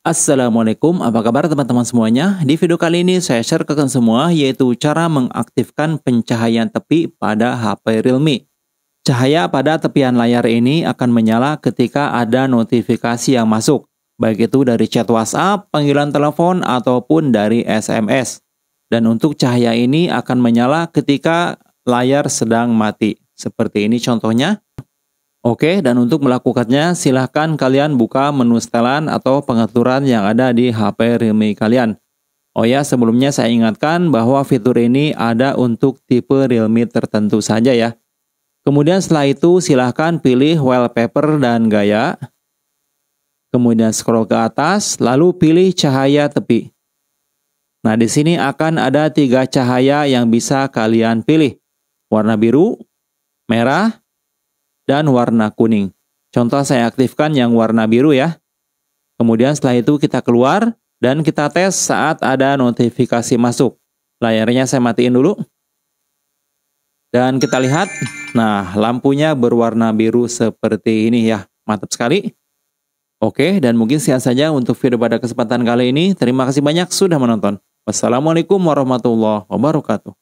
Assalamualaikum, apa kabar teman-teman semuanya? Di video kali ini saya share ke kalian semua yaitu cara mengaktifkan pencahayaan tepi pada HP Realme. Cahaya pada tepian layar ini akan menyala ketika ada notifikasi yang masuk, baik itu dari chat WhatsApp, panggilan telepon, ataupun dari SMS. Dan untuk cahaya ini akan menyala ketika layar sedang mati. Seperti ini contohnya. Oke, dan untuk melakukannya silahkan kalian buka menu setelan atau pengaturan yang ada di HP Realme kalian. Oh ya, sebelumnya saya ingatkan bahwa fitur ini ada untuk tipe Realme tertentu saja ya. Kemudian setelah itu silahkan pilih wallpaper dan gaya. Kemudian scroll ke atas, lalu pilih cahaya tepi. Nah, di sini akan ada tiga cahaya yang bisa kalian pilih. Warna biru, merah, dan warna kuning. Contoh saya aktifkan yang warna biru ya. Kemudian setelah itu kita keluar dan kita tes saat ada notifikasi masuk. Layarnya saya matiin dulu. Dan kita lihat, nah lampunya berwarna biru seperti ini ya. Mantap sekali. Oke, dan mungkin sekian saja untuk video pada kesempatan kali ini. Terima kasih banyak sudah menonton. Wassalamualaikum warahmatullahi wabarakatuh.